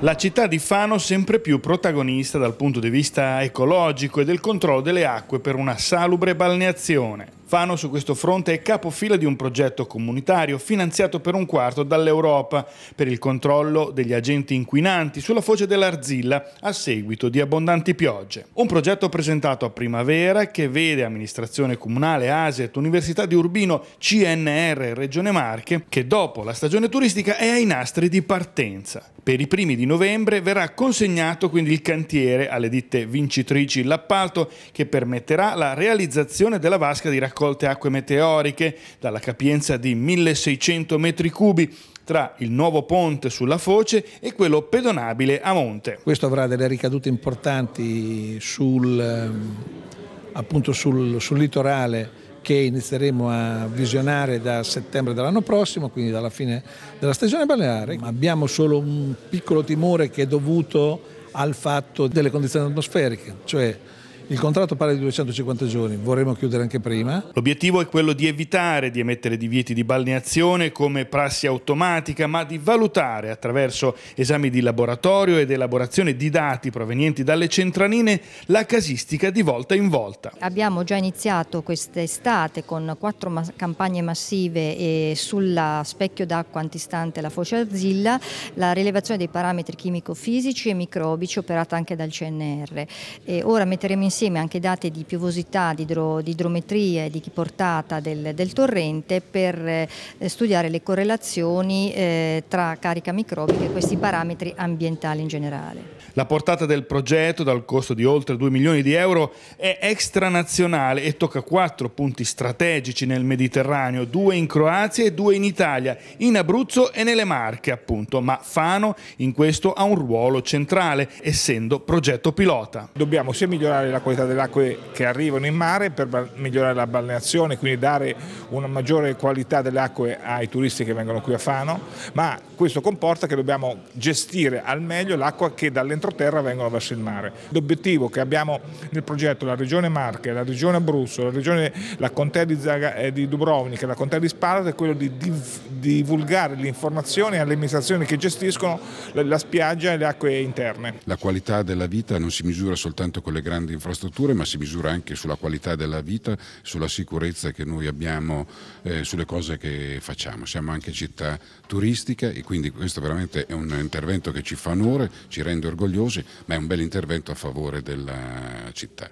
La città di Fano sempre più protagonista dal punto di vista ecologico e del controllo delle acque per una salubre balneazione. Fano su questo fronte è capofila di un progetto comunitario finanziato per un quarto dall'Europa per il controllo degli agenti inquinanti sulla foce dell'Arzilla a seguito di abbondanti piogge. Un progetto presentato a primavera che vede amministrazione comunale, ASET, Università di Urbino, CNR Regione Marche che dopo la stagione turistica è ai nastri di partenza. Per i primi di novembre verrà consegnato quindi il cantiere alle ditte vincitrici l'appalto che permetterà la realizzazione della vasca di raccolta raccolte acque meteoriche dalla capienza di 1600 metri cubi tra il nuovo ponte sulla foce e quello pedonabile a monte. Questo avrà delle ricadute importanti sul, ehm, sul, sul litorale che inizieremo a visionare da settembre dell'anno prossimo, quindi dalla fine della stagione balneare. Abbiamo solo un piccolo timore che è dovuto al fatto delle condizioni atmosferiche, cioè il contratto parla di 250 giorni, vorremmo chiudere anche prima. L'obiettivo è quello di evitare di emettere divieti di balneazione come prassi automatica, ma di valutare attraverso esami di laboratorio ed elaborazione di dati provenienti dalle centranine la casistica di volta in volta. Abbiamo già iniziato quest'estate con quattro campagne massive e eh, sulla specchio d'acqua antistante la foce arzilla, la rilevazione dei parametri chimico-fisici e microbici operata anche dal CNR. E ora metteremo in insieme anche dati di piovosità, di, idro, di idrometrie, di portata del, del torrente per eh, studiare le correlazioni eh, tra carica microbica e questi parametri ambientali in generale. La portata del progetto, dal costo di oltre 2 milioni di euro, è extranazionale e tocca quattro punti strategici nel Mediterraneo, due in Croazia e due in Italia, in Abruzzo e nelle Marche appunto, ma Fano in questo ha un ruolo centrale, essendo progetto pilota. Dobbiamo sia migliorare la qualità delle acque che arrivano in mare per migliorare la balneazione, quindi dare una maggiore qualità delle acque ai turisti che vengono qui a Fano, ma questo comporta che dobbiamo gestire al meglio l'acqua che dall'entroterra vengono verso il mare. L'obiettivo che abbiamo nel progetto la Regione Marche, la Regione Abruzzo, la, regione, la Contea di, Zaga, eh, di Dubrovnik e la Contea di Spalato è quello di div, divulgare le informazioni alle amministrazioni che gestiscono la, la spiaggia e le acque interne. La qualità della vita non si misura soltanto con le grandi infrastrutture, infrastrutture, ma si misura anche sulla qualità della vita, sulla sicurezza che noi abbiamo, eh, sulle cose che facciamo. Siamo anche città turistica e quindi questo veramente è un intervento che ci fa onore, ci rende orgogliosi, ma è un bel intervento a favore della città.